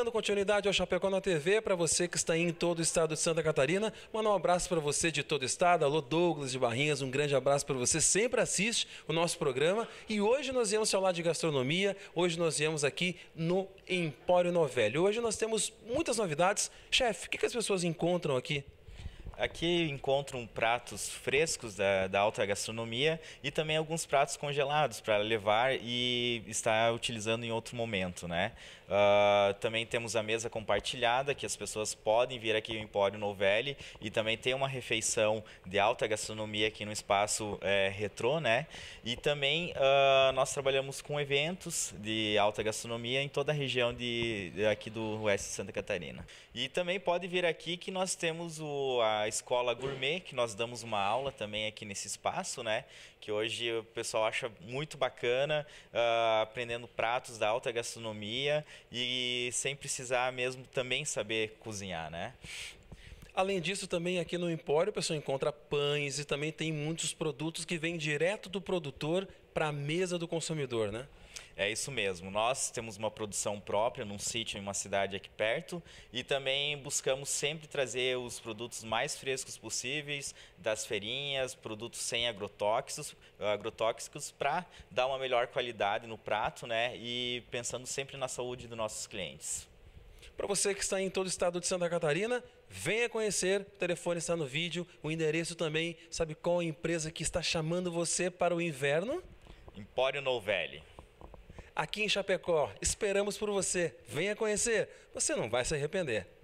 Dando continuidade ao Chapecó na TV, para você que está em todo o estado de Santa Catarina, manda um abraço para você de todo o estado. Alô, Douglas de Barrinhas, um grande abraço para você. Sempre assiste o nosso programa. E hoje nós viemos falar de gastronomia, hoje nós viemos aqui no Empório Novelho. Hoje nós temos muitas novidades. Chefe, o que, que as pessoas encontram aqui Aqui encontram pratos frescos da, da alta gastronomia e também alguns pratos congelados para levar e estar utilizando em outro momento, né? Uh, também temos a mesa compartilhada, que as pessoas podem vir aqui no Empório Novelli e também tem uma refeição de alta gastronomia aqui no espaço é, retrô, né? E também uh, nós trabalhamos com eventos de alta gastronomia em toda a região de, aqui do oeste de Santa Catarina. E também pode vir aqui que nós temos o, a escola gourmet, que nós damos uma aula também aqui nesse espaço, né? Que hoje o pessoal acha muito bacana, uh, aprendendo pratos da alta gastronomia e sem precisar mesmo também saber cozinhar, né? Além disso, também aqui no Empório, o pessoal encontra pães e também tem muitos produtos que vêm direto do produtor para a mesa do consumidor, né? É isso mesmo. Nós temos uma produção própria num sítio em uma cidade aqui perto e também buscamos sempre trazer os produtos mais frescos possíveis das feirinhas, produtos sem agrotóxicos, agrotóxicos para dar uma melhor qualidade no prato, né? E pensando sempre na saúde dos nossos clientes. Para você que está em todo o estado de Santa Catarina, venha conhecer. O telefone está no vídeo, o endereço também. Sabe qual a empresa que está chamando você para o inverno? Empório Novelli. Aqui em Chapecó, esperamos por você. Venha conhecer. Você não vai se arrepender.